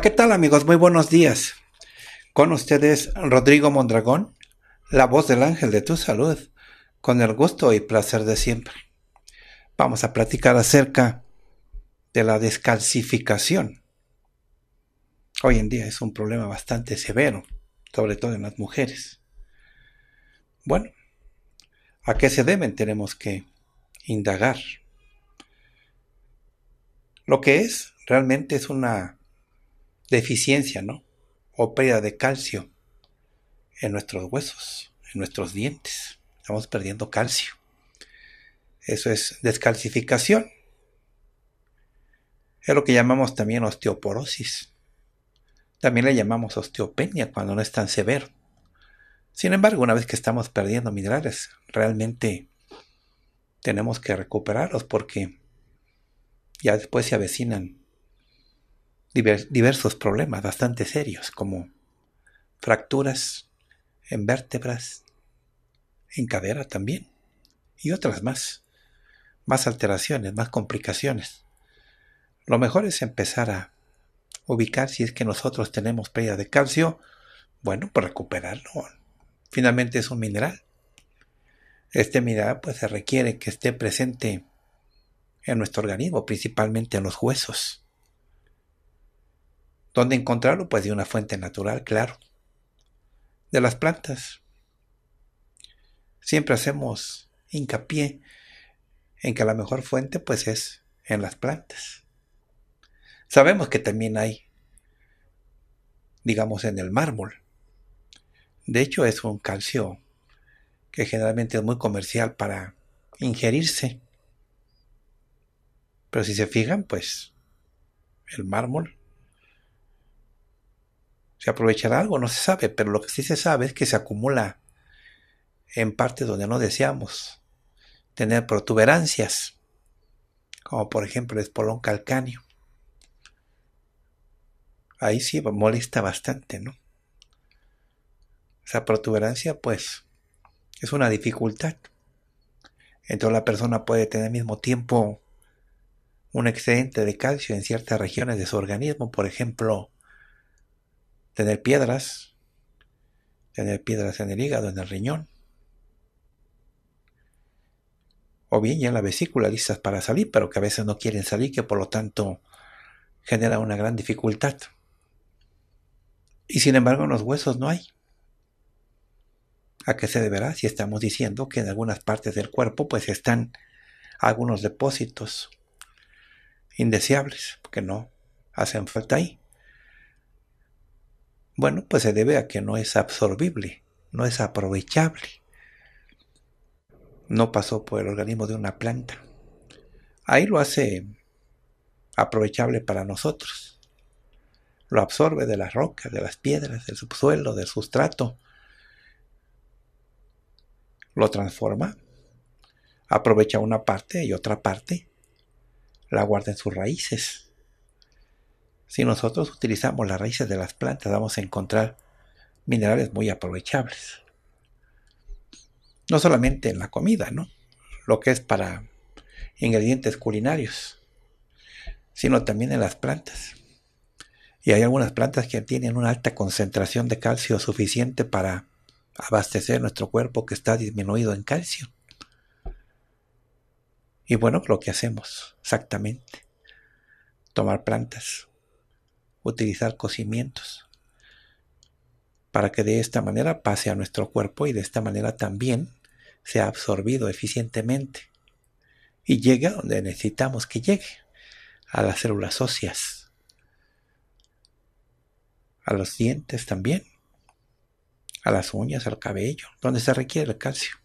¿qué tal amigos? Muy buenos días. Con ustedes Rodrigo Mondragón, la voz del ángel de tu salud, con el gusto y placer de siempre. Vamos a platicar acerca de la descalcificación. Hoy en día es un problema bastante severo, sobre todo en las mujeres. Bueno, ¿a qué se deben? Tenemos que indagar. Lo que es realmente es una deficiencia, ¿no? O pérdida de calcio en nuestros huesos, en nuestros dientes. Estamos perdiendo calcio. Eso es descalcificación. Es lo que llamamos también osteoporosis. También le llamamos osteopenia cuando no es tan severo. Sin embargo, una vez que estamos perdiendo minerales, realmente tenemos que recuperarlos porque ya después se avecinan diversos problemas bastante serios como fracturas en vértebras, en cadera también y otras más, más alteraciones, más complicaciones. Lo mejor es empezar a ubicar si es que nosotros tenemos pérdida de calcio, bueno, pues recuperarlo. Finalmente es un mineral. Este mineral pues se requiere que esté presente en nuestro organismo, principalmente en los huesos. ¿Dónde encontrarlo? Pues de una fuente natural, claro. De las plantas. Siempre hacemos hincapié en que la mejor fuente pues es en las plantas. Sabemos que también hay, digamos, en el mármol. De hecho, es un calcio que generalmente es muy comercial para ingerirse. Pero si se fijan, pues el mármol se aprovechará algo, no se sabe, pero lo que sí se sabe es que se acumula en partes donde no deseamos tener protuberancias, como por ejemplo el espolón calcáneo. Ahí sí molesta bastante, ¿no? Esa protuberancia, pues, es una dificultad. Entonces la persona puede tener al mismo tiempo un excedente de calcio en ciertas regiones de su organismo, por ejemplo, tener piedras, tener piedras en el hígado, en el riñón, o bien ya en la vesícula listas para salir, pero que a veces no quieren salir, que por lo tanto genera una gran dificultad. Y sin embargo en los huesos no hay. ¿A qué se deberá si estamos diciendo que en algunas partes del cuerpo pues están algunos depósitos indeseables que no hacen falta ahí? Bueno, pues se debe a que no es absorbible, no es aprovechable. No pasó por el organismo de una planta. Ahí lo hace aprovechable para nosotros. Lo absorbe de las rocas, de las piedras, del subsuelo, del sustrato. Lo transforma. Aprovecha una parte y otra parte. La guarda en sus raíces si nosotros utilizamos las raíces de las plantas vamos a encontrar minerales muy aprovechables. No solamente en la comida, ¿no? Lo que es para ingredientes culinarios, sino también en las plantas. Y hay algunas plantas que tienen una alta concentración de calcio suficiente para abastecer nuestro cuerpo que está disminuido en calcio. Y bueno, lo que hacemos exactamente, tomar plantas utilizar cocimientos para que de esta manera pase a nuestro cuerpo y de esta manera también sea absorbido eficientemente y llegue a donde necesitamos que llegue, a las células óseas, a los dientes también, a las uñas, al cabello, donde se requiere el calcio.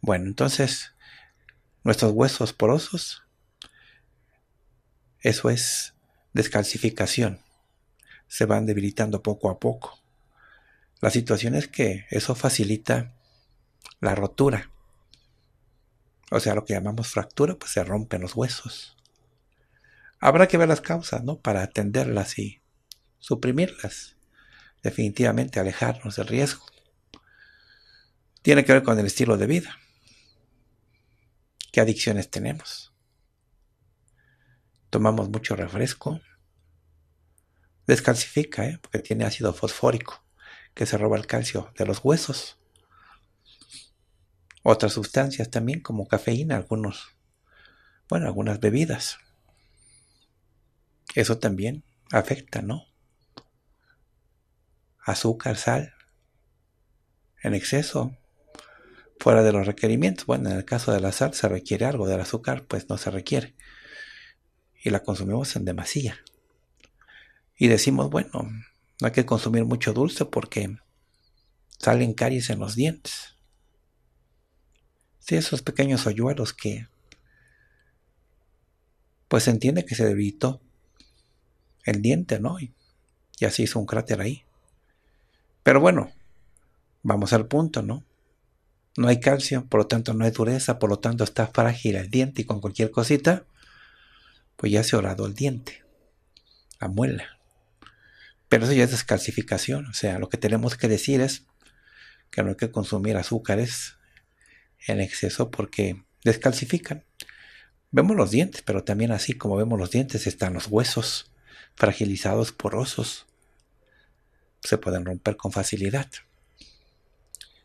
Bueno, entonces, nuestros huesos porosos, eso es descalcificación. Se van debilitando poco a poco. La situación es que eso facilita la rotura. O sea, lo que llamamos fractura, pues se rompen los huesos. Habrá que ver las causas, ¿no? Para atenderlas y suprimirlas. Definitivamente alejarnos del riesgo. Tiene que ver con el estilo de vida. ¿Qué adicciones tenemos? tomamos mucho refresco, descalcifica, ¿eh? porque tiene ácido fosfórico que se roba el calcio de los huesos. Otras sustancias también como cafeína, algunos, bueno, algunas bebidas. Eso también afecta, ¿no? Azúcar, sal, en exceso, fuera de los requerimientos. Bueno, en el caso de la sal se requiere algo, del azúcar pues no se requiere y la consumimos en demasía. Y decimos, bueno, no hay que consumir mucho dulce porque salen caries en los dientes. Sí, esos pequeños hoyuelos que pues se entiende que se debilitó el diente, ¿no? Y, y así hizo un cráter ahí. Pero bueno, vamos al punto, ¿no? No hay calcio, por lo tanto no hay dureza, por lo tanto está frágil el diente y con cualquier cosita pues ya se orado el diente, la muela. Pero eso ya es descalcificación. O sea, lo que tenemos que decir es que no hay que consumir azúcares en exceso porque descalcifican. Vemos los dientes, pero también así como vemos los dientes están los huesos fragilizados, porosos. Se pueden romper con facilidad.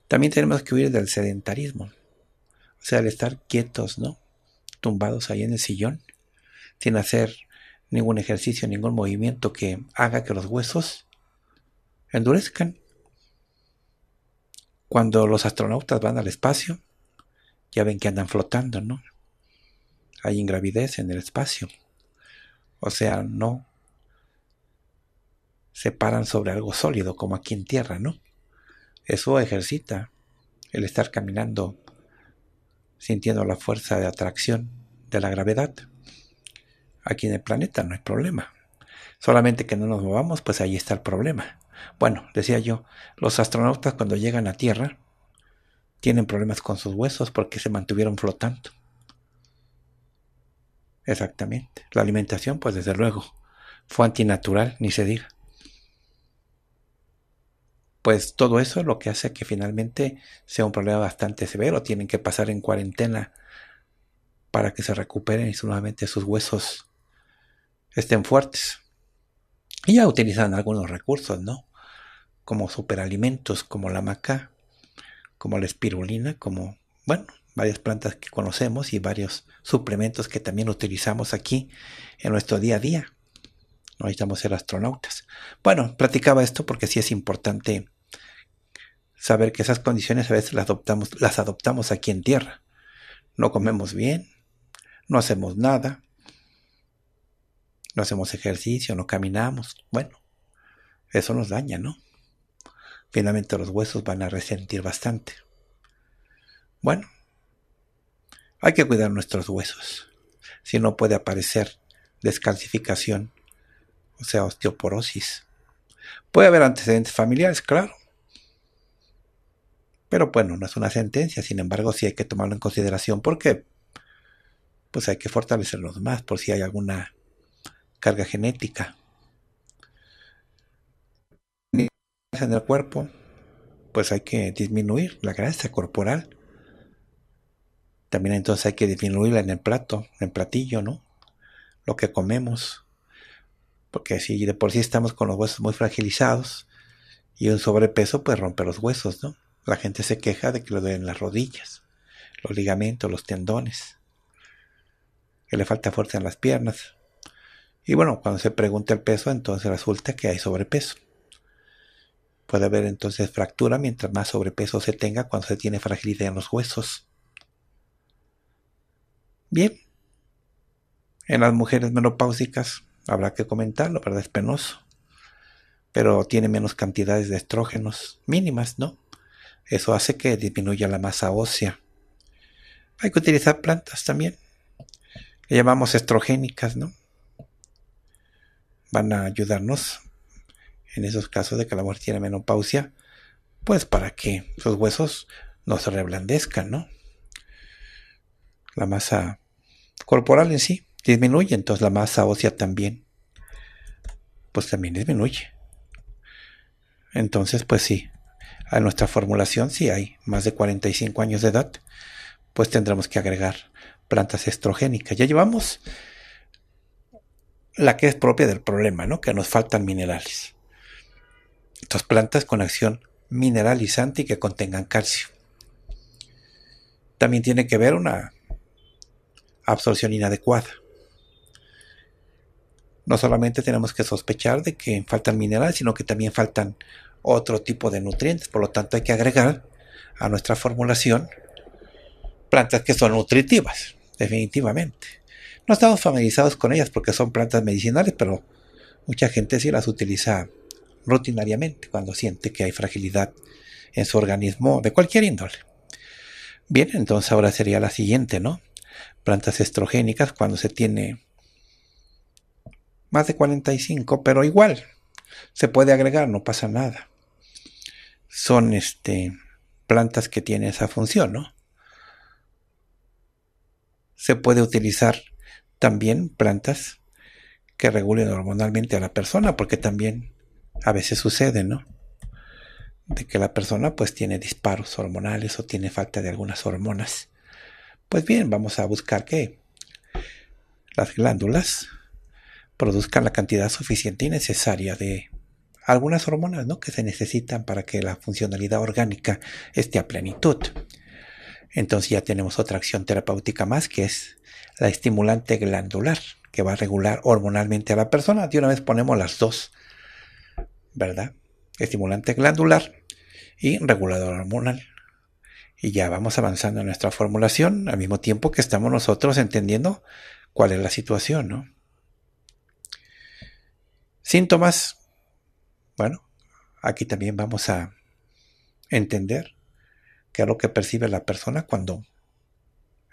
También tenemos que huir del sedentarismo. O sea, el estar quietos, ¿no? Tumbados ahí en el sillón sin hacer ningún ejercicio, ningún movimiento que haga que los huesos endurezcan. Cuando los astronautas van al espacio, ya ven que andan flotando, ¿no? Hay ingravidez en el espacio. O sea, no se paran sobre algo sólido como aquí en tierra, ¿no? Eso ejercita el estar caminando sintiendo la fuerza de atracción de la gravedad aquí en el planeta, no hay problema. Solamente que no nos movamos, pues ahí está el problema. Bueno, decía yo, los astronautas cuando llegan a Tierra tienen problemas con sus huesos porque se mantuvieron flotando. Exactamente. La alimentación, pues desde luego, fue antinatural, ni se diga. Pues todo eso es lo que hace que finalmente sea un problema bastante severo. Tienen que pasar en cuarentena para que se recuperen y solamente sus huesos estén fuertes. Y ya utilizan algunos recursos, ¿no? Como superalimentos, como la maca, como la espirulina, como, bueno, varias plantas que conocemos y varios suplementos que también utilizamos aquí en nuestro día a día. No necesitamos ser astronautas. Bueno, platicaba esto porque sí es importante saber que esas condiciones a veces las adoptamos, las adoptamos aquí en tierra. No comemos bien, no hacemos nada, no hacemos ejercicio, no caminamos. Bueno, eso nos daña, ¿no? Finalmente los huesos van a resentir bastante. Bueno, hay que cuidar nuestros huesos. Si no puede aparecer descalcificación, o sea, osteoporosis. Puede haber antecedentes familiares, claro. Pero bueno, no es una sentencia, sin embargo, sí hay que tomarlo en consideración porque pues hay que fortalecernos más por si hay alguna carga genética en el cuerpo, pues hay que disminuir la grasa corporal. También entonces hay que disminuirla en el plato, en el platillo, ¿no? Lo que comemos. Porque si de por sí estamos con los huesos muy fragilizados y un sobrepeso, pues rompe los huesos, ¿no? La gente se queja de que le duelen las rodillas, los ligamentos, los tendones, que le falta fuerza en las piernas. Y bueno, cuando se pregunta el peso, entonces resulta que hay sobrepeso. Puede haber entonces fractura mientras más sobrepeso se tenga cuando se tiene fragilidad en los huesos. Bien. En las mujeres menopáusicas habrá que comentarlo, ¿verdad? Es penoso. Pero tiene menos cantidades de estrógenos mínimas, ¿no? Eso hace que disminuya la masa ósea. Hay que utilizar plantas también. Le llamamos estrogénicas, ¿no? van a ayudarnos en esos casos de que la mujer tiene menopausia, pues para que sus huesos no se reblandezcan, ¿no? La masa corporal en sí disminuye, entonces la masa ósea también, pues también disminuye. Entonces, pues sí, a nuestra formulación, si hay más de 45 años de edad, pues tendremos que agregar plantas estrogénicas. Ya llevamos la que es propia del problema, ¿no? Que nos faltan minerales. Estas plantas con acción mineralizante y que contengan calcio. También tiene que ver una absorción inadecuada. No solamente tenemos que sospechar de que faltan minerales, sino que también faltan otro tipo de nutrientes. Por lo tanto, hay que agregar a nuestra formulación plantas que son nutritivas, definitivamente. No estamos familiarizados con ellas porque son plantas medicinales, pero mucha gente sí las utiliza rutinariamente cuando siente que hay fragilidad en su organismo de cualquier índole. Bien, entonces ahora sería la siguiente, ¿no? Plantas estrogénicas cuando se tiene más de 45, pero igual se puede agregar, no pasa nada. Son este plantas que tienen esa función, ¿no? Se puede utilizar también plantas que regulen hormonalmente a la persona, porque también a veces sucede, ¿no? De que la persona pues tiene disparos hormonales o tiene falta de algunas hormonas. Pues bien, vamos a buscar que las glándulas produzcan la cantidad suficiente y necesaria de algunas hormonas, ¿no? Que se necesitan para que la funcionalidad orgánica esté a plenitud. Entonces ya tenemos otra acción terapéutica más que es la estimulante glandular que va a regular hormonalmente a la persona. De una vez ponemos las dos, ¿verdad? Estimulante glandular y regulador hormonal. Y ya vamos avanzando en nuestra formulación al mismo tiempo que estamos nosotros entendiendo cuál es la situación, ¿no? Síntomas. Bueno, aquí también vamos a entender que es lo que percibe la persona cuando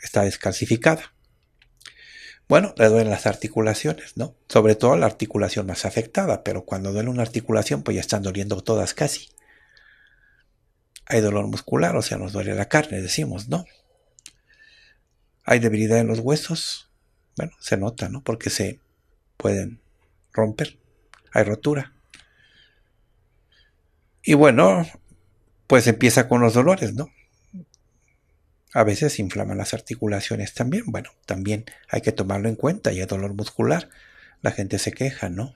está descalcificada. Bueno, le duelen las articulaciones, ¿no? Sobre todo la articulación más afectada, pero cuando duele una articulación, pues ya están doliendo todas casi. Hay dolor muscular, o sea, nos duele la carne, decimos, ¿no? Hay debilidad en los huesos, bueno, se nota, ¿no? Porque se pueden romper, hay rotura. Y bueno, pues empieza con los dolores, ¿no? A veces inflaman las articulaciones también. Bueno, también hay que tomarlo en cuenta. Y el dolor muscular, la gente se queja, ¿no?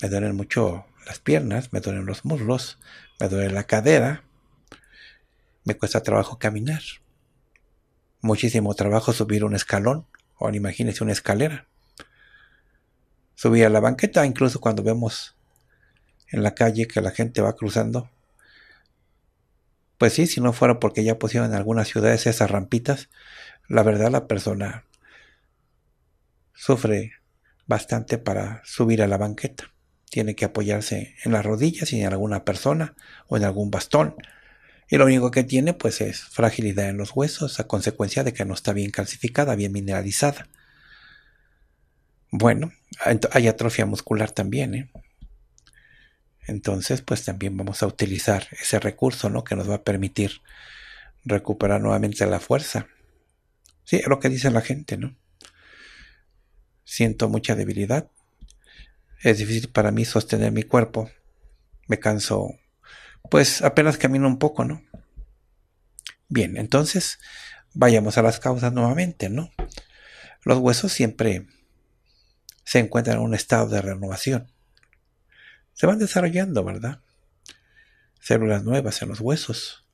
Me duelen mucho las piernas, me duelen los muslos, me duele la cadera, me cuesta trabajo caminar, muchísimo trabajo subir un escalón, o imagínense una escalera. Subir a la banqueta, incluso cuando vemos en la calle que la gente va cruzando, pues sí, si no fuera porque ya pusieron en algunas ciudades esas rampitas, la verdad la persona sufre bastante para subir a la banqueta. Tiene que apoyarse en las rodillas y en alguna persona o en algún bastón. Y lo único que tiene pues es fragilidad en los huesos a consecuencia de que no está bien calcificada, bien mineralizada. Bueno, hay atrofia muscular también, ¿eh? Entonces, pues también vamos a utilizar ese recurso, ¿no? Que nos va a permitir recuperar nuevamente la fuerza. Sí, es lo que dice la gente, ¿no? Siento mucha debilidad. Es difícil para mí sostener mi cuerpo. Me canso. Pues apenas camino un poco, ¿no? Bien, entonces vayamos a las causas nuevamente, ¿no? Los huesos siempre se encuentran en un estado de renovación se van desarrollando, ¿verdad? Células nuevas en los huesos.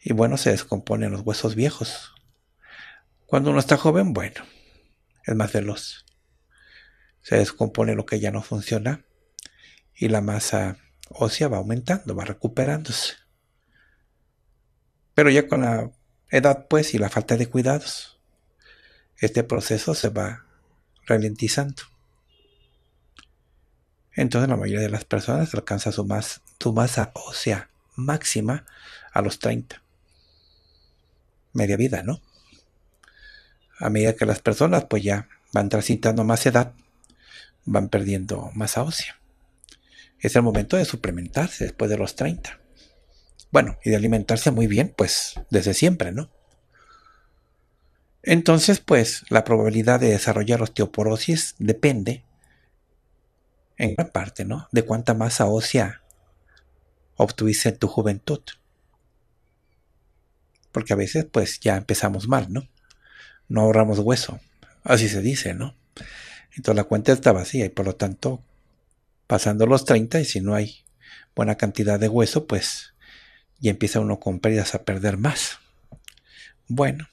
Y bueno, se descomponen los huesos viejos. Cuando uno está joven, bueno, es más veloz. Se descompone lo que ya no funciona y la masa ósea va aumentando, va recuperándose. Pero ya con la edad, pues, y la falta de cuidados, este proceso se va ralentizando. Entonces la mayoría de las personas alcanza su, masa ósea máxima a los 30. Media vida, ¿no? A medida que las personas pues ya van transitando más edad, van perdiendo masa ósea. Es el momento de suplementarse después de los 30. Bueno, y de alimentarse muy bien, pues desde siempre, ¿no? Entonces, pues la probabilidad de desarrollar osteoporosis depende en gran parte, ¿no? De cuánta masa ósea obtuviste en tu juventud. Porque a veces, pues, ya empezamos mal, ¿no? No ahorramos hueso. Así se dice, ¿no? Entonces la cuenta está vacía y por lo tanto, pasando los 30 y si no hay buena cantidad de hueso, pues ya empieza uno con pérdidas a perder más. Bueno,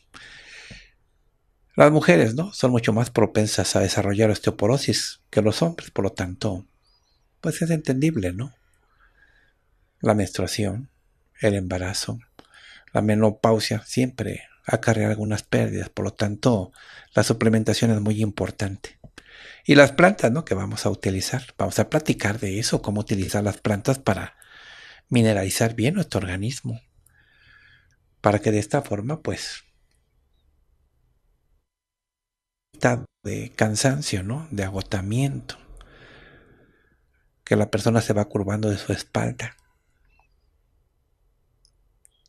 las mujeres, ¿no? Son mucho más propensas a desarrollar osteoporosis que los hombres, por lo tanto, pues es entendible, ¿no? La menstruación, el embarazo, la menopausia siempre acarrea algunas pérdidas, por lo tanto, la suplementación es muy importante. Y las plantas, ¿no? Que vamos a utilizar. Vamos a platicar de eso, cómo utilizar las plantas para mineralizar bien nuestro organismo. Para que de esta forma, pues, de cansancio, ¿no? De agotamiento. Que la persona se va curvando de su espalda.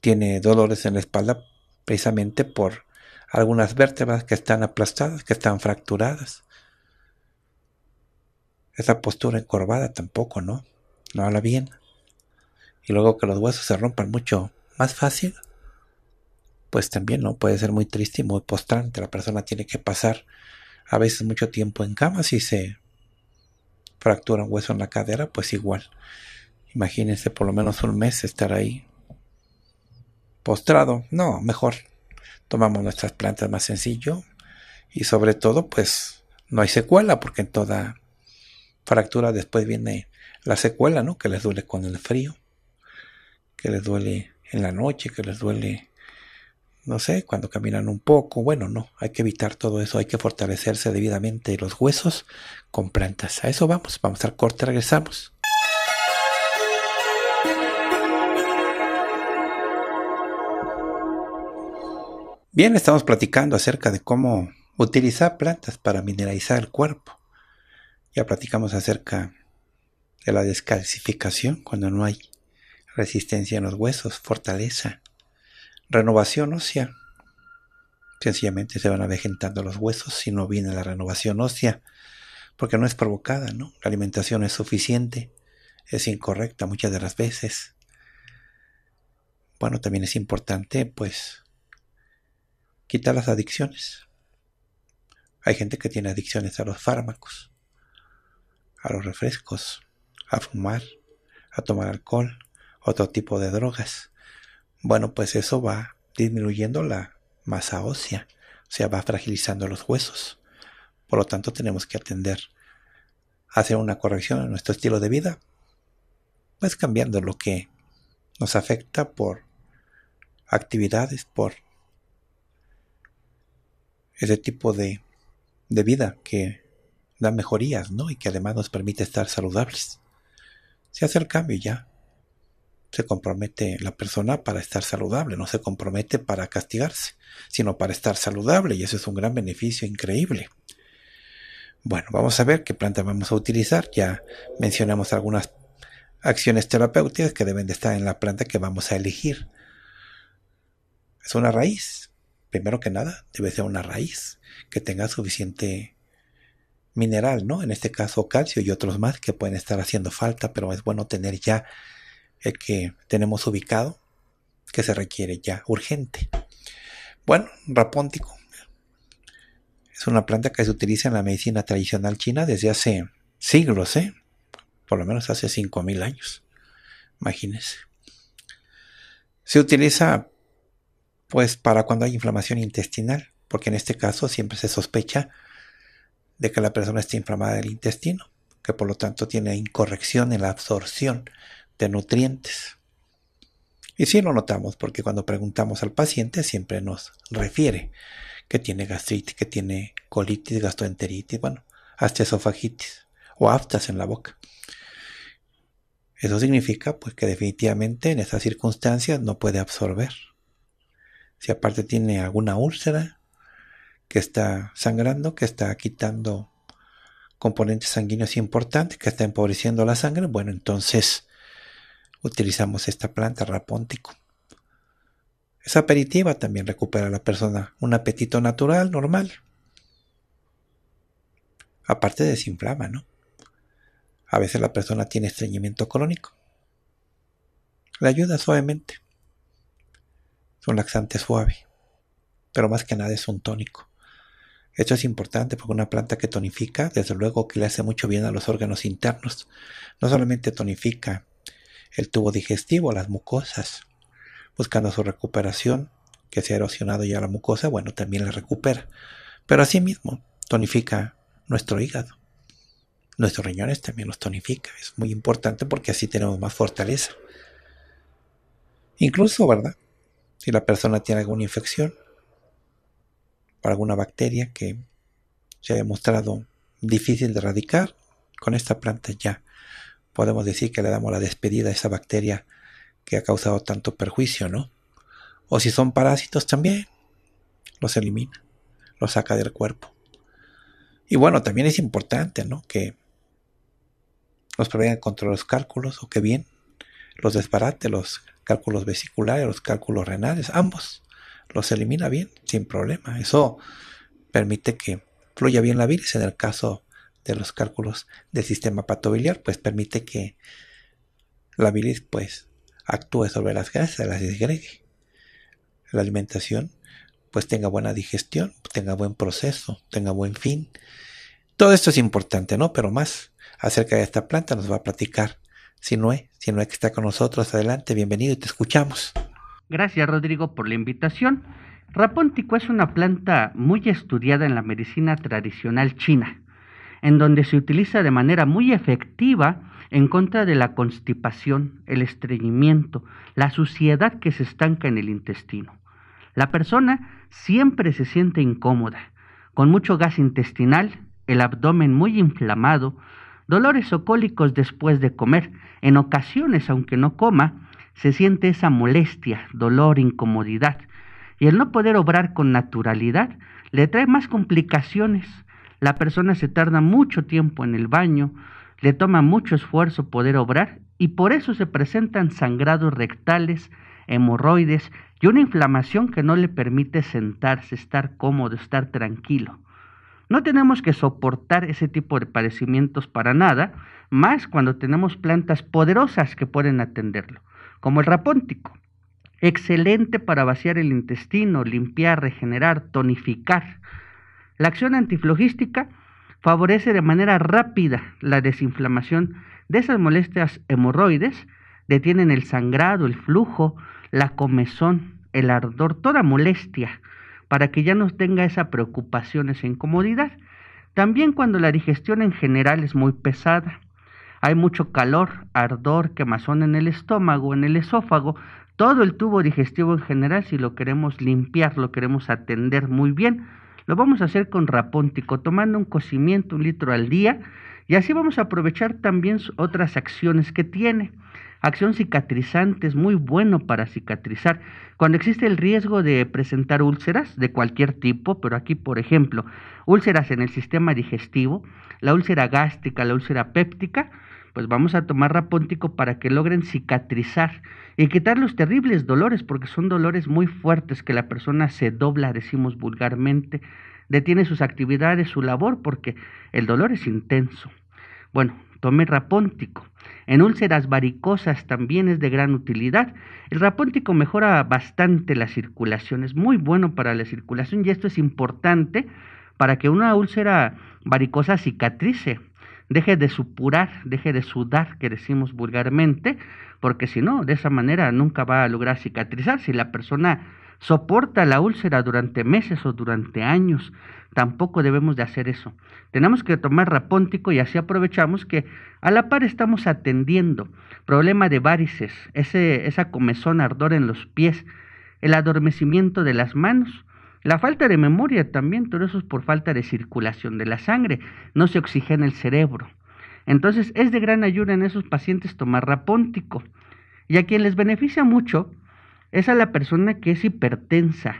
Tiene dolores en la espalda precisamente por algunas vértebras que están aplastadas, que están fracturadas. Esa postura encorvada tampoco, ¿no? No habla bien. Y luego que los huesos se rompan mucho más fácil, pues también no puede ser muy triste y muy postrante. La persona tiene que pasar a veces mucho tiempo en cama, si se fractura un hueso en la cadera, pues igual. Imagínense por lo menos un mes estar ahí postrado. No, mejor tomamos nuestras plantas más sencillo y sobre todo pues no hay secuela porque en toda fractura después viene la secuela, ¿no? Que les duele con el frío, que les duele en la noche, que les duele no sé, cuando caminan un poco, bueno, no, hay que evitar todo eso, hay que fortalecerse debidamente los huesos con plantas. A eso vamos, vamos al corte, regresamos. Bien, estamos platicando acerca de cómo utilizar plantas para mineralizar el cuerpo. Ya platicamos acerca de la descalcificación cuando no hay resistencia en los huesos, fortaleza. Renovación ósea. Sencillamente se van avejentando los huesos si no viene la renovación ósea, porque no es provocada, ¿no? La alimentación es suficiente, es incorrecta muchas de las veces. Bueno, también es importante, pues, quitar las adicciones. Hay gente que tiene adicciones a los fármacos, a los refrescos, a fumar, a tomar alcohol, otro tipo de drogas. Bueno, pues eso va disminuyendo la masa ósea, o sea, va fragilizando los huesos. Por lo tanto, tenemos que atender, hacer una corrección en nuestro estilo de vida, pues cambiando lo que nos afecta por actividades, por ese tipo de, de vida que da mejorías, ¿no? Y que además nos permite estar saludables. Se hace el cambio ya se compromete la persona para estar saludable, no se compromete para castigarse, sino para estar saludable y eso es un gran beneficio increíble. Bueno, vamos a ver qué planta vamos a utilizar. Ya mencionamos algunas acciones terapéuticas que deben de estar en la planta que vamos a elegir. Es una raíz. Primero que nada, debe ser una raíz que tenga suficiente mineral, ¿no? En este caso calcio y otros más que pueden estar haciendo falta, pero es bueno tener ya el que tenemos ubicado, que se requiere ya urgente. Bueno, rapóntico. Es una planta que se utiliza en la medicina tradicional china desde hace siglos, ¿eh? por lo menos hace 5.000 años. Imagínense. Se utiliza pues para cuando hay inflamación intestinal, porque en este caso siempre se sospecha de que la persona está inflamada del intestino, que por lo tanto tiene incorrección en la absorción de nutrientes. Y sí lo notamos porque cuando preguntamos al paciente siempre nos refiere que tiene gastritis, que tiene colitis, gastroenteritis, bueno, hasta esofagitis o aftas en la boca. Eso significa pues que definitivamente en estas circunstancias no puede absorber. Si aparte tiene alguna úlcera que está sangrando, que está quitando componentes sanguíneos importantes, que está empobreciendo la sangre, bueno, entonces utilizamos esta planta rapóntico. Es aperitiva, también recupera a la persona un apetito natural, normal. Aparte desinflama, ¿no? A veces la persona tiene estreñimiento crónico. Le ayuda suavemente. Es un laxante suave, pero más que nada es un tónico. Esto es importante porque una planta que tonifica, desde luego que le hace mucho bien a los órganos internos. No solamente tonifica el tubo digestivo, las mucosas, buscando su recuperación, que se ha erosionado ya la mucosa, bueno, también la recupera. Pero asimismo, tonifica nuestro hígado. Nuestros riñones también los tonifica. Es muy importante porque así tenemos más fortaleza. Incluso, ¿verdad? Si la persona tiene alguna infección, alguna bacteria que se ha demostrado difícil de erradicar, con esta planta ya podemos decir que le damos la despedida a esa bacteria que ha causado tanto perjuicio, ¿no? O si son parásitos también, los elimina, los saca del cuerpo. Y bueno, también es importante, ¿no? Que los prevengan contra los cálculos o que bien los desbarates, los cálculos vesiculares, los cálculos renales, ambos los elimina bien, sin problema. Eso permite que fluya bien la bilis en el caso de los cálculos del sistema patobiliar, pues permite que la bilis pues actúe sobre las grasas, las desgregue. La alimentación pues tenga buena digestión, tenga buen proceso, tenga buen fin. Todo esto es importante, ¿no? Pero más acerca de esta planta nos va a platicar no Sinue que está con nosotros. Adelante, bienvenido y te escuchamos. Gracias Rodrigo por la invitación. Rapóntico es una planta muy estudiada en la medicina tradicional china en donde se utiliza de manera muy efectiva en contra de la constipación, el estreñimiento, la suciedad que se estanca en el intestino. La persona siempre se siente incómoda, con mucho gas intestinal, el abdomen muy inflamado, dolores o cólicos después de comer. En ocasiones, aunque no coma, se siente esa molestia, dolor, incomodidad. Y el no poder obrar con naturalidad le trae más complicaciones la persona se tarda mucho tiempo en el baño, le toma mucho esfuerzo poder obrar y por eso se presentan sangrados rectales, hemorroides y una inflamación que no le permite sentarse, estar cómodo, estar tranquilo. No tenemos que soportar ese tipo de padecimientos para nada, más cuando tenemos plantas poderosas que pueden atenderlo, como el rapóntico. Excelente para vaciar el intestino, limpiar, regenerar, tonificar. La acción antiflogística favorece de manera rápida la desinflamación de esas molestias hemorroides, detienen el sangrado, el flujo, la comezón, el ardor, toda molestia, para que ya no tenga esa preocupación, esa incomodidad. También cuando la digestión en general es muy pesada, hay mucho calor, ardor, quemazón en el estómago, en el esófago, todo el tubo digestivo en general, si lo queremos limpiar, lo queremos atender muy bien, lo vamos a hacer con rapóntico, tomando un cocimiento, un litro al día, y así vamos a aprovechar también otras acciones que tiene. Acción cicatrizante es muy bueno para cicatrizar. Cuando existe el riesgo de presentar úlceras de cualquier tipo, pero aquí, por ejemplo, úlceras en el sistema digestivo, la úlcera gástrica, la úlcera péptica, pues vamos a tomar rapóntico para que logren cicatrizar y quitar los terribles dolores, porque son dolores muy fuertes que la persona se dobla, decimos vulgarmente, detiene sus actividades, su labor, porque el dolor es intenso. Bueno, tome rapóntico. En úlceras varicosas también es de gran utilidad. El rapóntico mejora bastante la circulación, es muy bueno para la circulación y esto es importante para que una úlcera varicosa cicatrice deje de supurar, deje de sudar, que decimos vulgarmente, porque si no, de esa manera nunca va a lograr cicatrizar. Si la persona soporta la úlcera durante meses o durante años, tampoco debemos de hacer eso. Tenemos que tomar rapóntico y así aprovechamos que a la par estamos atendiendo problema de varices, ese, esa comezón, ardor en los pies, el adormecimiento de las manos, la falta de memoria también, todo eso es por falta de circulación de la sangre, no se oxigena el cerebro. Entonces es de gran ayuda en esos pacientes tomar rapóntico. Y a quien les beneficia mucho es a la persona que es hipertensa,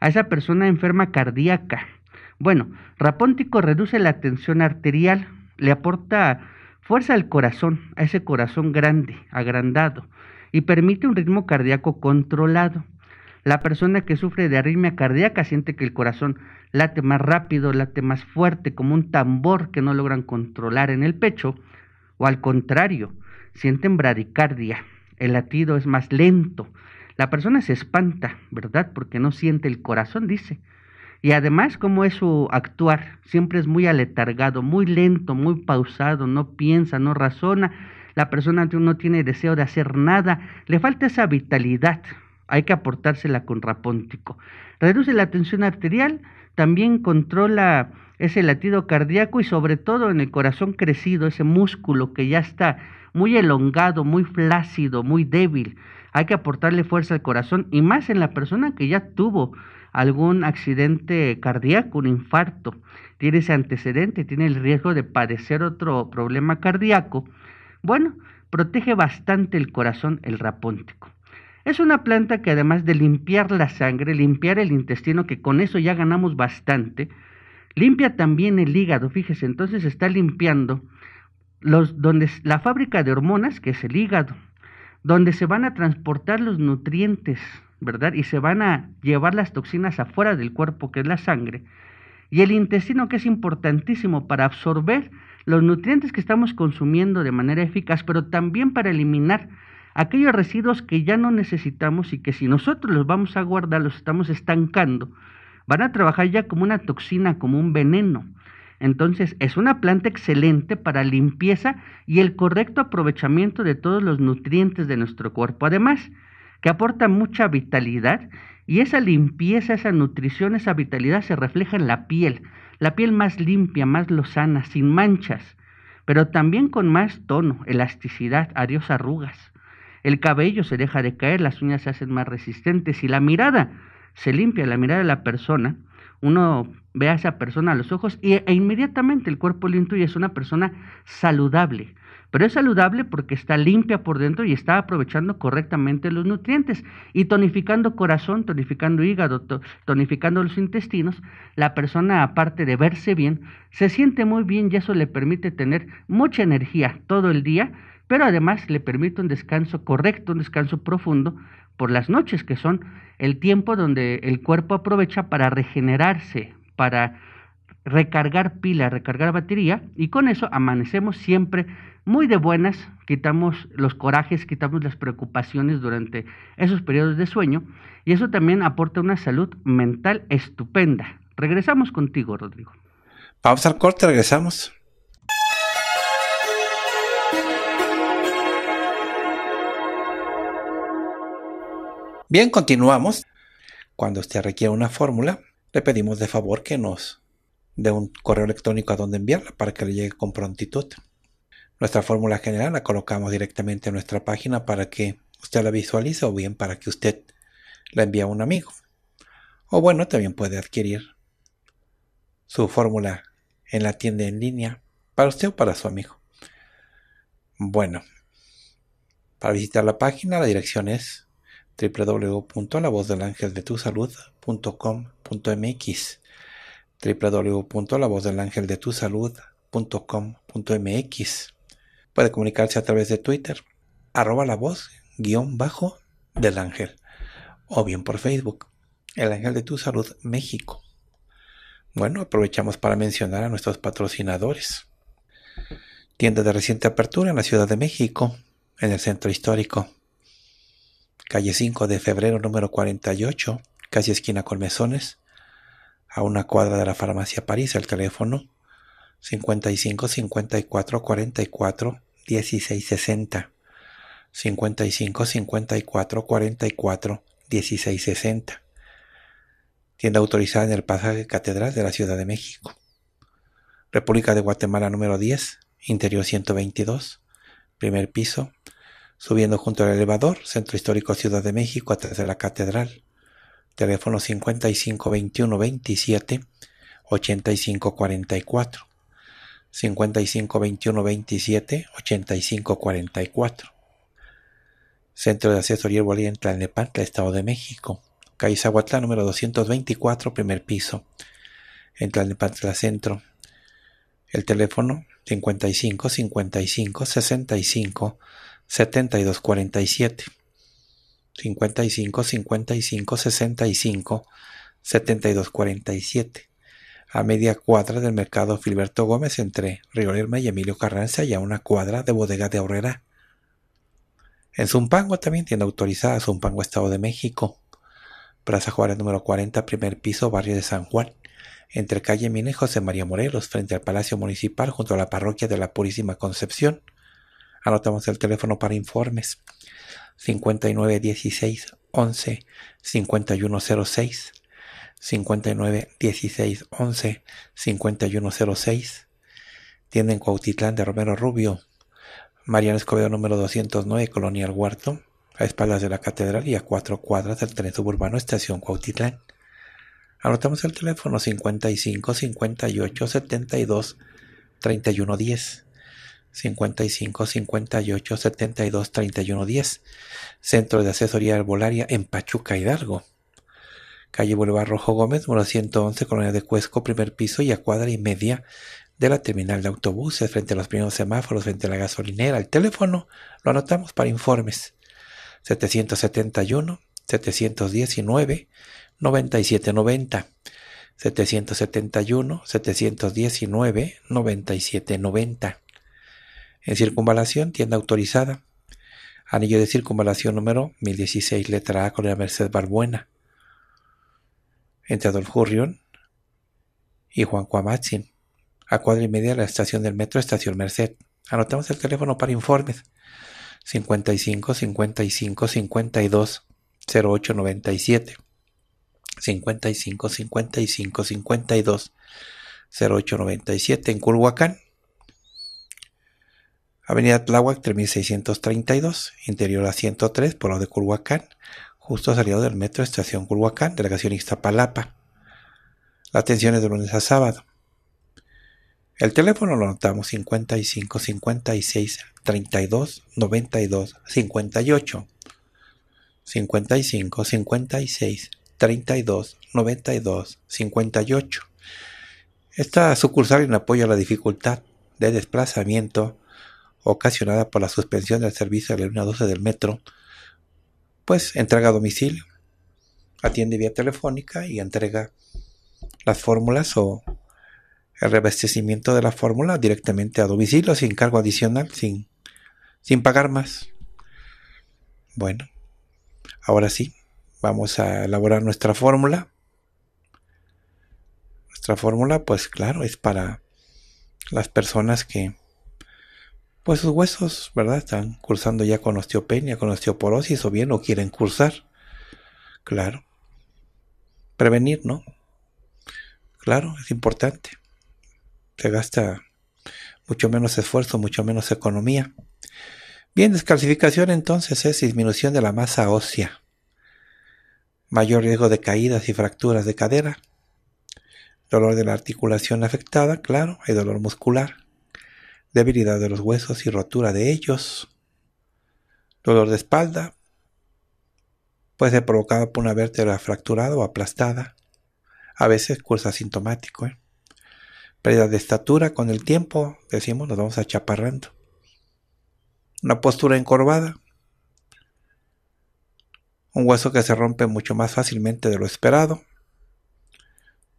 a esa persona enferma cardíaca. Bueno, rapóntico reduce la tensión arterial, le aporta fuerza al corazón, a ese corazón grande, agrandado, y permite un ritmo cardíaco controlado. La persona que sufre de arritmia cardíaca siente que el corazón late más rápido, late más fuerte, como un tambor que no logran controlar en el pecho, o al contrario, sienten bradicardia, el latido es más lento. La persona se espanta, ¿verdad? Porque no siente el corazón, dice. Y además, cómo es su actuar? Siempre es muy aletargado, muy lento, muy pausado, no piensa, no razona. La persona no tiene deseo de hacer nada, le falta esa vitalidad, hay que aportársela con rapóntico. Reduce la tensión arterial, también controla ese latido cardíaco y sobre todo en el corazón crecido, ese músculo que ya está muy elongado, muy flácido, muy débil. Hay que aportarle fuerza al corazón y más en la persona que ya tuvo algún accidente cardíaco, un infarto, tiene ese antecedente, tiene el riesgo de padecer otro problema cardíaco. Bueno, protege bastante el corazón el rapóntico. Es una planta que además de limpiar la sangre, limpiar el intestino, que con eso ya ganamos bastante, limpia también el hígado, fíjese, entonces está limpiando los, donde, la fábrica de hormonas, que es el hígado, donde se van a transportar los nutrientes, ¿verdad? Y se van a llevar las toxinas afuera del cuerpo, que es la sangre, y el intestino, que es importantísimo para absorber los nutrientes que estamos consumiendo de manera eficaz, pero también para eliminar aquellos residuos que ya no necesitamos y que si nosotros los vamos a guardar, los estamos estancando, van a trabajar ya como una toxina, como un veneno. Entonces, es una planta excelente para limpieza y el correcto aprovechamiento de todos los nutrientes de nuestro cuerpo. Además, que aporta mucha vitalidad y esa limpieza, esa nutrición, esa vitalidad se refleja en la piel. La piel más limpia, más lozana, sin manchas, pero también con más tono, elasticidad, adiós arrugas el cabello se deja de caer, las uñas se hacen más resistentes y la mirada se limpia, la mirada de la persona, uno ve a esa persona a los ojos e, inmediatamente el cuerpo lo intuye, es una persona saludable. Pero es saludable porque está limpia por dentro y está aprovechando correctamente los nutrientes y tonificando corazón, tonificando hígado, tonificando los intestinos. La persona, aparte de verse bien, se siente muy bien y eso le permite tener mucha energía todo el día pero además le permite un descanso correcto, un descanso profundo por las noches, que son el tiempo donde el cuerpo aprovecha para regenerarse, para recargar pila, recargar batería, y con eso amanecemos siempre muy de buenas, quitamos los corajes, quitamos las preocupaciones durante esos periodos de sueño, y eso también aporta una salud mental estupenda. Regresamos contigo, Rodrigo. Pausa al corte, regresamos. Bien, continuamos. Cuando usted requiere una fórmula, le pedimos de favor que nos dé un correo electrónico a donde enviarla para que le llegue con prontitud. Nuestra fórmula general la colocamos directamente en nuestra página para que usted la visualice o bien para que usted la envíe a un amigo. O bueno, también puede adquirir su fórmula en la tienda en línea para usted o para su amigo. Bueno, para visitar la página la dirección es www.lavozdelangeldetusalud.com.mx www.lavozdelangeldetusalud.com.mx Puede comunicarse a través de Twitter, arroba la voz guión bajo del ángel, o bien por Facebook, El Ángel de Tu Salud México. Bueno, aprovechamos para mencionar a nuestros patrocinadores. Tienda de reciente apertura en la Ciudad de México, en el centro histórico calle 5 de febrero número 48, casi esquina Colmesones, a una cuadra de la farmacia París, el teléfono 55 54 44 16 60. 55 54 44 16 60. Tienda autorizada en el pasaje Catedral de la Ciudad de México. República de Guatemala número 10, interior 122, primer piso, Subiendo junto al elevador, Centro Histórico Ciudad de México, atrás de la Catedral. Teléfono 27 8544. 27 8544. Centro de Asesoría Bolivia en Tlalnepantla, Estado de México. Calle Zahuatlán, número 224, primer piso. En Tlalnepantla Centro. El teléfono 55 55 65 7247 55 55 65 7247 a media cuadra del mercado Filberto Gómez entre Río Lerma y Emilio Carranza y a una cuadra de bodega de Aurrera. En Zumpango también tiene autorizada Zumpango Estado de México. Plaza Juárez número 40, primer piso, barrio de San Juan, entre calle Mina y José María Morelos, frente al Palacio Municipal, junto a la parroquia de la Purísima Concepción. Anotamos el teléfono para informes 5916 11 5106 5916 11 5106 Tienda en Cuautitlán de Romero Rubio Mariana Escobedo número 209 Colonia El Huerto a espaldas de la catedral y a cuatro cuadras del tren suburbano Estación Cuautitlán. Anotamos el teléfono 55 58 72 31 55 58 72 31 10. Centro de Asesoría Arbolaria en Pachuca, Hidalgo. Calle Boulevard Rojo Gómez, número 111, Colonia de Cuesco, primer piso y a cuadra y media de la terminal de autobuses, frente a los primeros semáforos, frente a la gasolinera. El teléfono lo anotamos para informes. 771 719 9790. 771 719 9790. En circunvalación, tienda autorizada. Anillo de circunvalación número 1016, letra A, Colonia Merced Barbuena. Entre Adolfo Urrión y Juan Cuamatzin. A cuadra y media de la estación del metro, estación Merced. Anotamos el teléfono para informes. 55 55 52 08 97. 55 55 52 08 97 en Culhuacán. Avenida Tláhuac 3632, interior a 103, por de Culhuacán, justo salido del metro Estación Culhuacán, delegación Iztapalapa. La atención es de lunes a sábado. El teléfono lo notamos 55 56 32 92 58. 55 56 32 92 58. Esta sucursal en apoyo a la dificultad de desplazamiento ocasionada por la suspensión del servicio de la línea 12 del metro, pues entrega a domicilio, atiende vía telefónica y entrega las fórmulas o el reabastecimiento de la fórmula directamente a domicilio sin cargo adicional, sin pagar más. Bueno, ahora sí, vamos a elaborar nuestra fórmula. Nuestra fórmula, pues claro, es para las personas que pues sus huesos, ¿verdad? Están cursando ya con osteopenia, con osteoporosis o bien no quieren cursar. Claro. Prevenir, ¿no? Claro, es importante. Se gasta mucho menos esfuerzo, mucho menos economía. Bien, descalcificación entonces es disminución de la masa ósea. Mayor riesgo de caídas y fracturas de cadera. Dolor de la articulación afectada, claro, hay dolor muscular, debilidad de los huesos y rotura de ellos, dolor de espalda, puede ser provocado por una vértebra fracturada o aplastada, a veces curso asintomático, ¿eh? pérdida de estatura con el tiempo, decimos, nos vamos achaparrando, una postura encorvada, un hueso que se rompe mucho más fácilmente de lo esperado,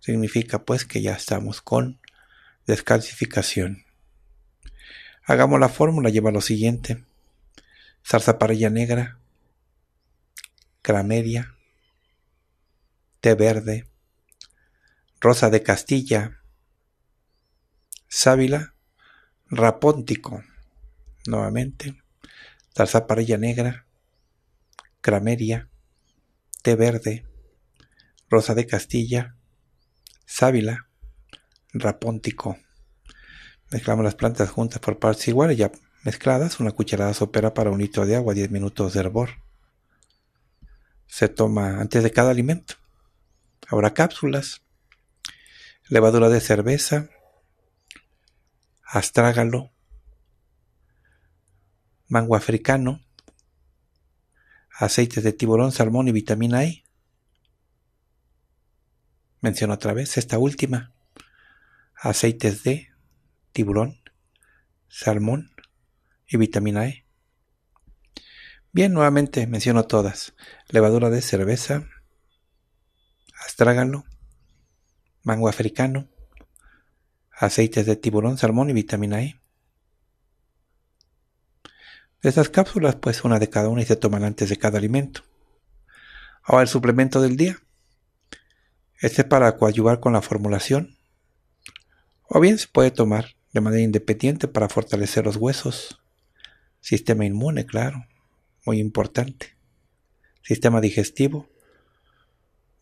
significa pues que ya estamos con descalcificación. Hagamos la fórmula, lleva lo siguiente. Salsa parrilla negra, crameria, té verde, rosa de castilla, sábila, rapóntico, nuevamente, salsa parrilla negra, crameria, té verde, rosa de castilla, sábila, rapóntico. Mezclamos las plantas juntas por partes iguales, ya mezcladas, una cucharada sopera para un litro de agua, 10 minutos de hervor. Se toma antes de cada alimento. Ahora cápsulas, levadura de cerveza, astrágalo, mango africano, aceites de tiburón, salmón y vitamina E. Menciono otra vez esta última. Aceites de tiburón, salmón y vitamina E. Bien, nuevamente menciono todas. Levadura de cerveza, astrágalo, mango africano, aceites de tiburón, salmón y vitamina E. De estas cápsulas, pues una de cada una y se toman antes de cada alimento. Ahora el suplemento del día. Este es para coadyuvar con la formulación. O bien se puede tomar de manera independiente para fortalecer los huesos. Sistema inmune, claro, muy importante. Sistema digestivo,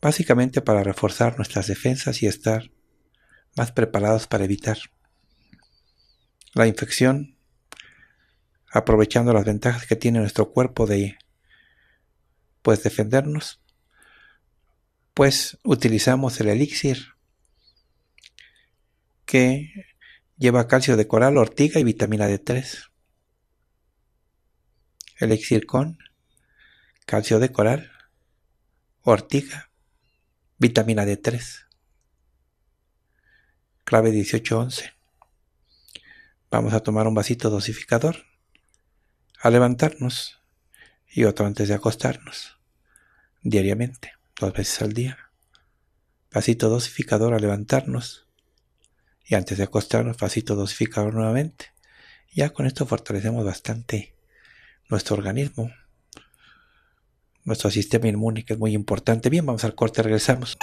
básicamente para reforzar nuestras defensas y estar más preparados para evitar la infección, aprovechando las ventajas que tiene nuestro cuerpo de pues defendernos, pues utilizamos el elixir que Lleva calcio de coral, ortiga y vitamina D3. Elixir con calcio de coral, ortiga, vitamina D3. Clave 1811. Vamos a tomar un vasito dosificador, a levantarnos y otro antes de acostarnos, diariamente, dos veces al día. Vasito dosificador a levantarnos y antes de acostarnos pasito dosificador nuevamente. Ya con esto fortalecemos bastante nuestro organismo, nuestro sistema inmune que es muy importante. Bien, vamos al corte, regresamos.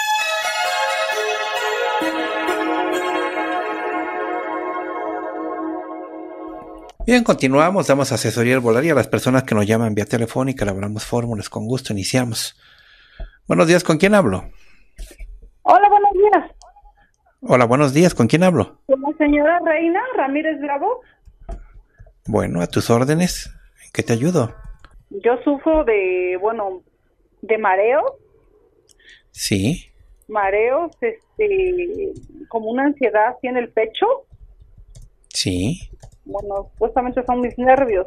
Bien, continuamos, damos asesoría al volar y a las personas que nos llaman vía telefónica, hablamos fórmulas con gusto, iniciamos. Buenos días, ¿con quién hablo? Hola, buenos días. Hola, buenos días. ¿Con quién hablo? Con la señora Reina Ramírez Bravo. Bueno, a tus órdenes. ¿En qué te ayudo? Yo sufro de, bueno, de mareo. Sí. Mareos, este, como una ansiedad así en el pecho. Sí. Bueno, supuestamente son mis nervios.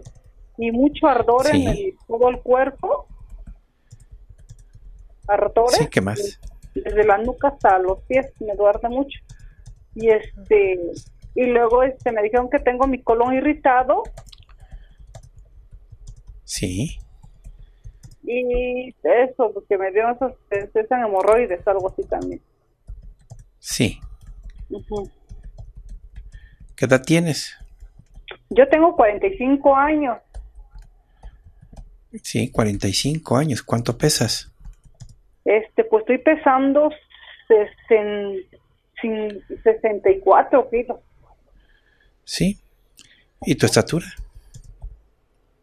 Y mucho ardor en todo el cuerpo. ¿Ardor? Sí, ¿qué más? Desde la nuca hasta los pies me duerme mucho y este y luego este me dijeron que tengo mi colon irritado. Sí. Y eso, porque me dio esas en hemorroides, algo así también. Sí. ¿Qué edad tienes? Yo tengo 45 años. Sí, 45 años. ¿Cuánto pesas? Este, pues estoy pesando 60, Sí, 64 kilos. Sí. ¿Y tu estatura?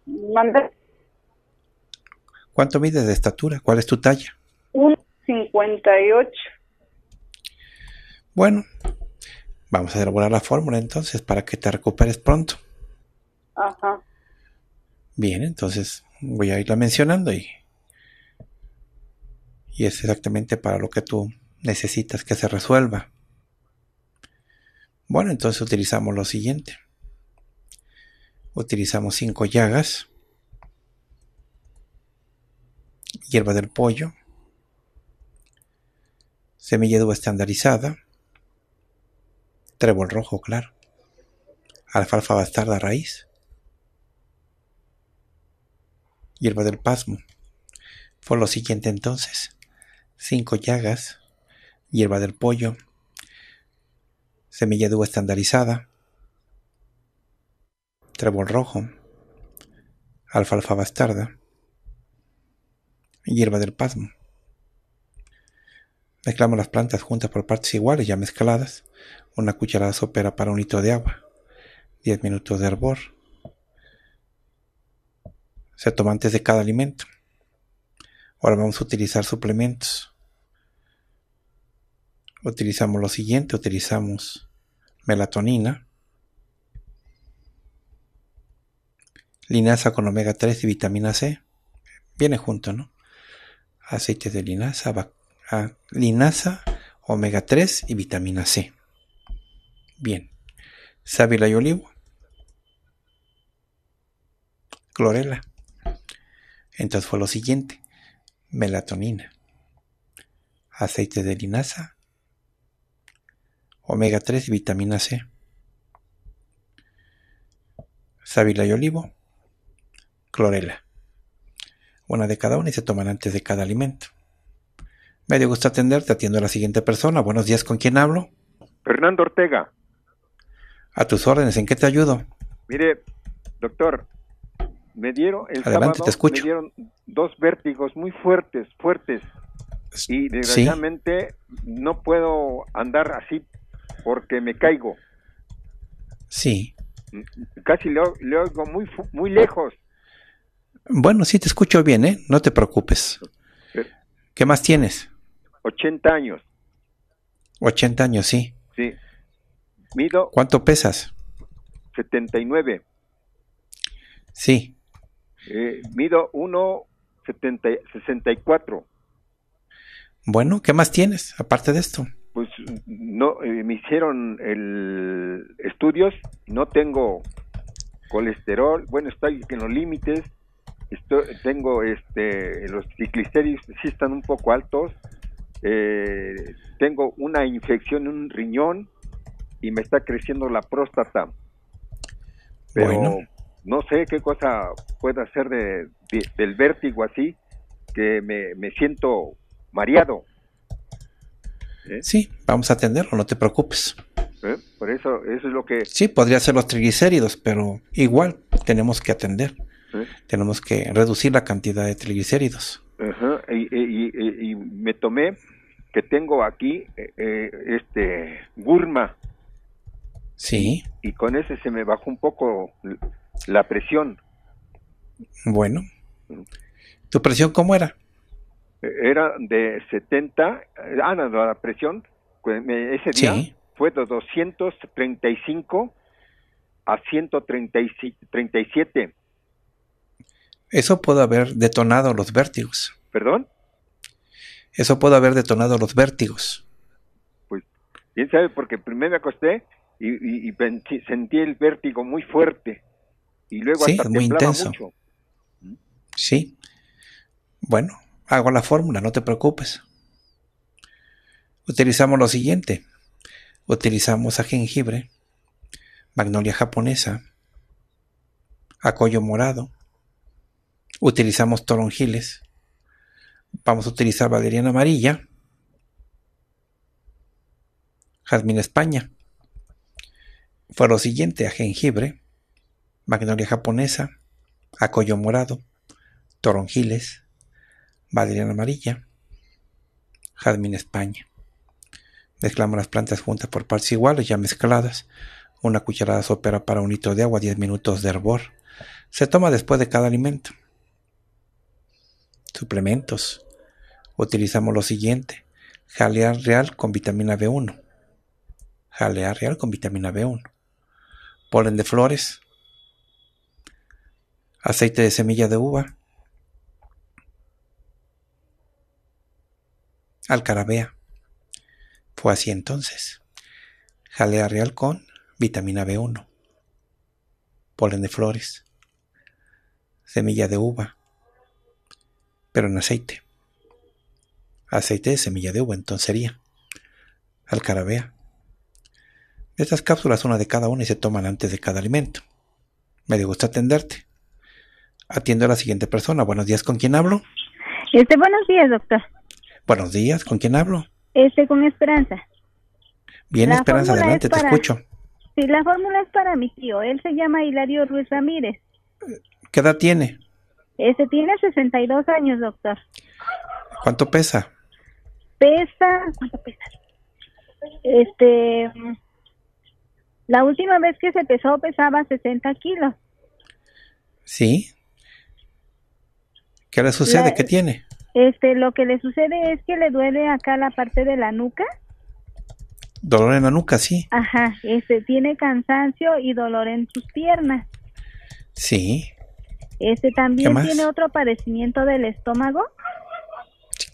Manda. ¿Cuánto mides de estatura? ¿Cuál es tu talla? 1,58. Bueno, vamos a elaborar la fórmula entonces para que te recuperes pronto. Ajá. Bien, entonces voy a irla mencionando y, y es exactamente para lo que tú necesitas que se resuelva. Bueno, entonces utilizamos lo siguiente. Utilizamos cinco llagas, hierba del pollo, semilla de uva estandarizada, trébol rojo, claro, alfalfa bastarda raíz, hierba del pasmo. Fue lo siguiente entonces, 5 llagas, hierba del pollo, semilla de uva estandarizada, trébol rojo, alfalfa bastarda, hierba del pasmo. Mezclamos las plantas juntas por partes iguales ya mezcladas, una cucharada sopera para un litro de agua, 10 minutos de hervor. Se toma antes de cada alimento. Ahora vamos a utilizar suplementos utilizamos lo siguiente, utilizamos melatonina, linaza con omega 3 y vitamina C, viene junto, ¿no? Aceite de linaza, ah, linaza, omega 3 y vitamina C. Bien, sábila y olivo, clorela. Entonces fue lo siguiente, melatonina, aceite de linaza, omega 3 y vitamina C. Sábila y olivo, clorela. Una de cada una y se toman antes de cada alimento. Me dio gusto atenderte, atiendo a la siguiente persona. Buenos días, ¿con quién hablo? Fernando Ortega. A tus órdenes, ¿en qué te ayudo? Mire, doctor, me dieron el Adelante, te me dieron dos vértigos muy fuertes, fuertes. Y desgraciadamente no puedo andar así porque me caigo. Sí. Mm, casi le, oigo muy, muy lejos. Bueno, sí te escucho bien, ¿eh? No te preocupes. ¿Qué más tienes? 80 años. 80 años, sí. Sí. Mido. ¿Cuánto pesas? 79. Sí. Eh, mido 1,64. Bueno, ¿qué más tienes aparte de esto? pues no eh, me hicieron el estudios no tengo colesterol bueno está en los límites tengo este los ciclisterios, sí están un poco altos eh, tengo una infección en un riñón y me está creciendo la próstata pero no sé qué cosa pueda hacer del vértigo así que me, me siento mareado ¿Eh? Sí, vamos a atenderlo, no te preocupes. ¿Eh? Por eso, eso es lo que... Sí, podría ser los triglicéridos, pero igual tenemos que atender. ¿Eh? Tenemos que reducir la cantidad de triglicéridos. y, me tomé que tengo aquí este gurma Sí. Y con ese se me bajó un poco la presión. Bueno. Mm. ¿Tu presión cómo era? era de 70, ah, no, la presión pues, ese día fue de 235 a 137. Eso pudo haber detonado los vértigos. ¿Perdón? Eso puede haber detonado los vértigos. Pues, quién sabe, porque primero me acosté y, sentí el vértigo muy fuerte. Y luego hasta muy temblaba intenso. mucho. Sí. Bueno, hago la fórmula, no te preocupes. Utilizamos lo siguiente. Utilizamos a jengibre, magnolia japonesa, acollo morado. Utilizamos toronjiles. Vamos a utilizar valeriana amarilla, jazmín España. Fue lo siguiente a jengibre, magnolia japonesa, acollo morado, toronjiles, valeriana amarilla, jazmín España. Mezclamos las plantas juntas por partes iguales, ya mezcladas. Una cucharada sopera para un litro de agua, 10 minutos de hervor. Se toma después de cada alimento. Suplementos. Utilizamos lo siguiente. Jalea real con vitamina B1. Jalea real con vitamina B1. Polen de flores. Aceite de semilla de uva. Alcarabea. Fue así entonces. Jalea real con vitamina B1, polen de flores, semilla de uva, pero en aceite. Aceite de semilla de uva, entonces sería. Alcarabea. Estas cápsulas, una de cada una, y se toman antes de cada alimento. Me gusta atenderte. Atiendo a la siguiente persona. Buenos días, ¿con quién hablo? Este, buenos días, doctor. Buenos días, ¿con quién hablo? Este, con Esperanza. Bien, Esperanza, adelante, te escucho. Sí, la fórmula es para mi tío. Él se llama Hilario Ruiz Ramírez. ¿Qué edad tiene? Este tiene 62 años, doctor. ¿Cuánto pesa? Pesa, ¿cuánto pesa? Este, la última vez que se pesó pesaba 60 kilos. ¿Sí? ¿Qué le sucede? ¿Qué tiene? Este, lo que le sucede es que le duele acá la parte de la nuca. Dolor en la nuca, sí. Ajá, este, tiene cansancio y dolor en sus piernas. Sí. Este también tiene otro padecimiento del estómago.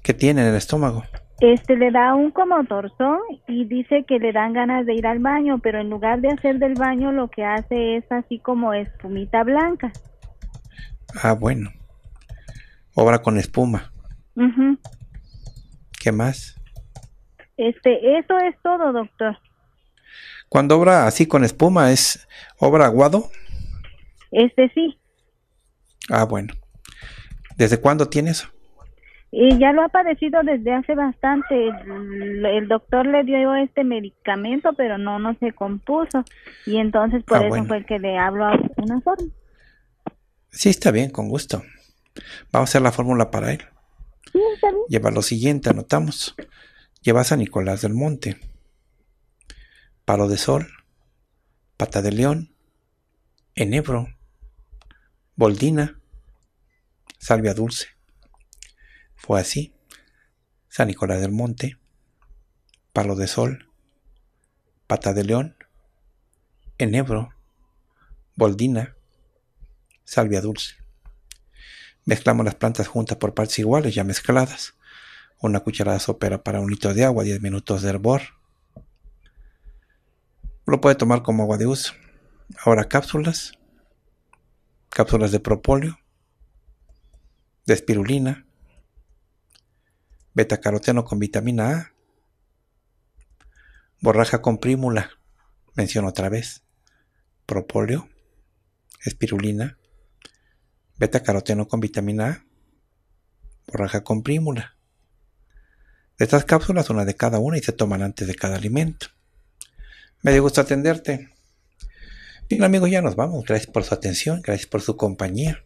¿Qué tiene en el estómago? Este le da un como torsón y dice que le dan ganas de ir al baño, pero en lugar de hacer del baño lo que hace es así como espumita blanca. Ah, bueno. Obra con espuma. ¿Qué más? Este, eso es todo, doctor. Cuando obra así con espuma, ¿es obra aguado? Este sí. Ah, bueno. ¿Desde cuándo tiene eso? Y ya lo ha padecido desde hace bastante. El, doctor le dio este medicamento, pero no, no se compuso. Y entonces por ah, eso fue que le hablo a una forma. Sí, está bien, con gusto. Vamos a hacer la fórmula para él. Lleva lo siguiente, anotamos. Lleva a San Nicolás del Monte. Palo de Sol. Pata de León. Enebro. Boldina. Salvia Dulce. Fue así. San Nicolás del Monte. Palo de Sol. Pata de León. Enebro. Boldina. Salvia Dulce. Mezclamos las plantas juntas por partes iguales, ya mezcladas. Una cucharada sopera para un litro de agua, 10 minutos de hervor. Lo puede tomar como agua de uso. Ahora cápsulas. Cápsulas de propóleo. De espirulina. Beta caroteno con vitamina A. Borraja con prímula. Menciono otra vez. Propóleo. Espirulina beta-caroteno con vitamina A, borraja con prímula. De estas cápsulas, una de cada una y se toman antes de cada alimento. Me dio gusto atenderte. Bien amigo, ya nos vamos. Gracias por su atención, gracias por su compañía.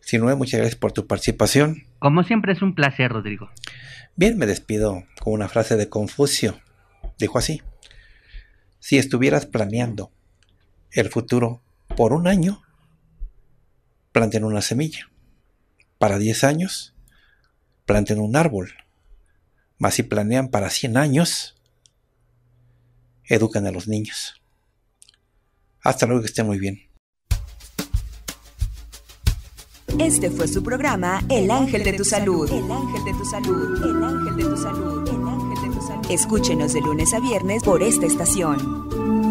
Si no, muchas gracias por tu participación. Como siempre es un placer, Rodrigo. Bien, me despido con una frase de Confucio. Dijo así, si estuvieras planeando el futuro por un año, planten una semilla. Para 10 años, planten un árbol. Más si planean para 100 años, educan a los niños. Hasta luego, que estén muy bien. Este fue su programa El Ángel de tu Salud. El Ángel de tu Salud. El Ángel de tu Salud. El Ángel de tu Salud. Escúchenos de lunes a viernes por esta estación.